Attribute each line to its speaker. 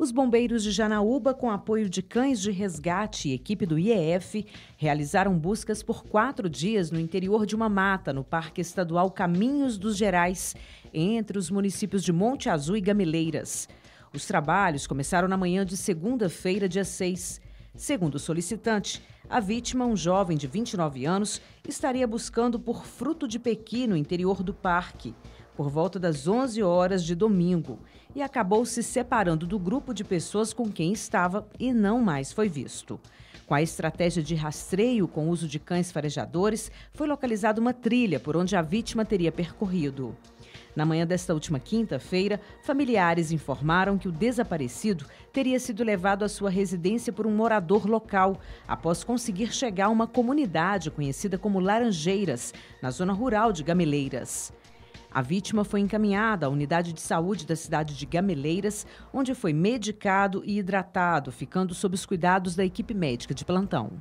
Speaker 1: Os bombeiros de Janaúba, com apoio de cães de resgate e equipe do IEF, realizaram buscas por quatro dias no interior de uma mata, no Parque Estadual Caminhos dos Gerais, entre os municípios de Monte Azul e Gamileiras. Os trabalhos começaram na manhã de segunda-feira, dia 6. Segundo o solicitante, a vítima, um jovem de 29 anos, estaria buscando por fruto de pequi no interior do parque por volta das 11 horas de domingo e acabou se separando do grupo de pessoas com quem estava e não mais foi visto. Com a estratégia de rastreio com uso de cães farejadores, foi localizada uma trilha por onde a vítima teria percorrido. Na manhã desta última quinta-feira, familiares informaram que o desaparecido teria sido levado à sua residência por um morador local, após conseguir chegar a uma comunidade conhecida como Laranjeiras, na zona rural de Gameleiras. A vítima foi encaminhada à unidade de saúde da cidade de Gameleiras, onde foi medicado e hidratado, ficando sob os cuidados da equipe médica de plantão.